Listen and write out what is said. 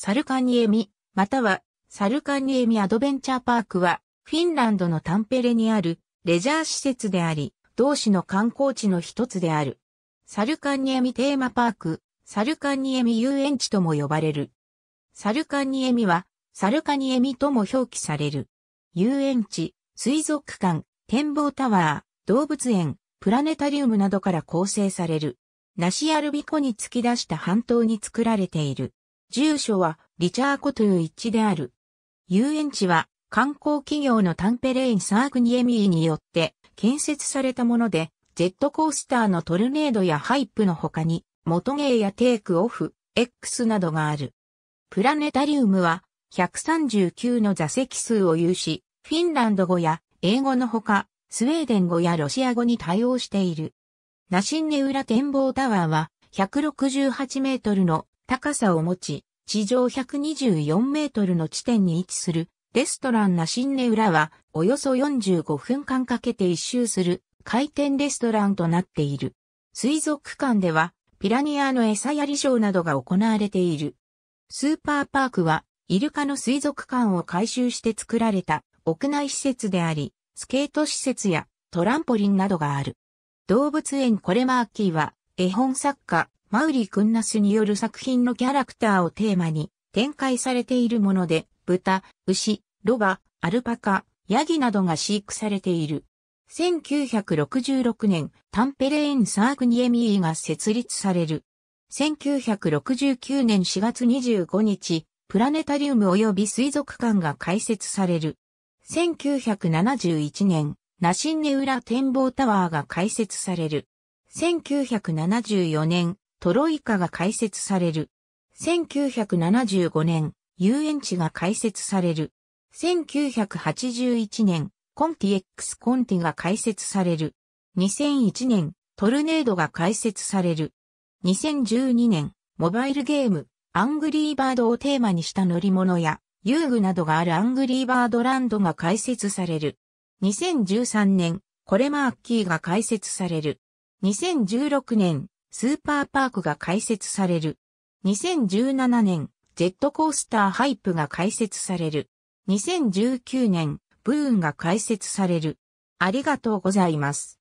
サルカニエミ、またはサルカニエミアドベンチャーパークは、フィンランドのタンペレにあるレジャー施設であり、同市の観光地の一つである。サルカニエミテーマパーク、サルカニエミ遊園地とも呼ばれる。サルカニエミは、サルカニエミとも表記される。遊園地、水族館、展望タワー、動物園、プラネタリウムなどから構成される。ナシアルビコに突き出した半島に作られている。住所はリチャーコトゥ一致である。遊園地は観光企業のタンペレインサークニエミーによって建設されたもので、ジェットコースターのトルネードやハイプの他に、元芸やテイクオフ、X などがある。プラネタリウムは139の座席数を有し、フィンランド語や英語のほか、スウェーデン語やロシア語に対応している。ナシンネウラ展望タワーは168メートルの高さを持ち、地上124メートルの地点に位置するレストランナシンネ裏はおよそ45分間かけて一周する回転レストランとなっている。水族館ではピラニアの餌やりショーなどが行われている。スーパーパークはイルカの水族館を改修して作られた屋内施設であり、スケート施設やトランポリンなどがある。動物園コレマーキーは絵本作家マウリ・クンナスによる作品のキャラクターをテーマに展開されているもので、豚、牛、ロバ、アルパカ、ヤギなどが飼育されている。1966年、タンペレーン・サークニエミーが設立される。1969年4月25日、プラネタリウム及び水族館が開設される。1971年、ナシンネウラ展望タワーが開設される。1974年、トロイカが開設される。1975年、遊園地が開設される。1981年、コンティ X コンティが開設される。2001年、トルネードが開設される。2012年、モバイルゲーム、アングリーバードをテーマにした乗り物や、遊具などがあるアングリーバードランドが開設される。2013年、コレマーキーが開設される。2016年、スーパーパークが開設される。2017年、ジェットコースターハイプが開設される。2019年、ブーンが開設される。ありがとうございます。